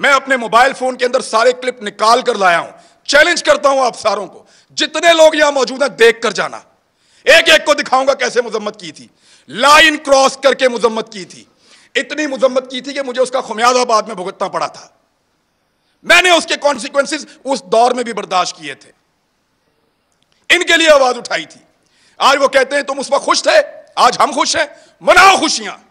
मैं अपने mobile phone के अंदर सारे क्लिप निकाल कर लाया हूं चैलेंज करता हूं आप सारों को जितने लोग यहां मौजूद हैं देख कर जाना एक एक को दिखाऊंगा कैसे मुजम्मत की थी लाइन क्रॉस करके मुजम्मत की थी इतनी मुजम्मत की थी कि मुझे उसका खुमियाजा बाद में भुगतना पड़ा था मैंने उसके कॉन्सिक्वेंसिस उस दौर में भी बर्दाश्त किए थे इनके लिए आवाज उठाई थी आज वो कहते हैं तुम उस वक्त खुश थे आज हम खुश हैं मनाओ खुशियां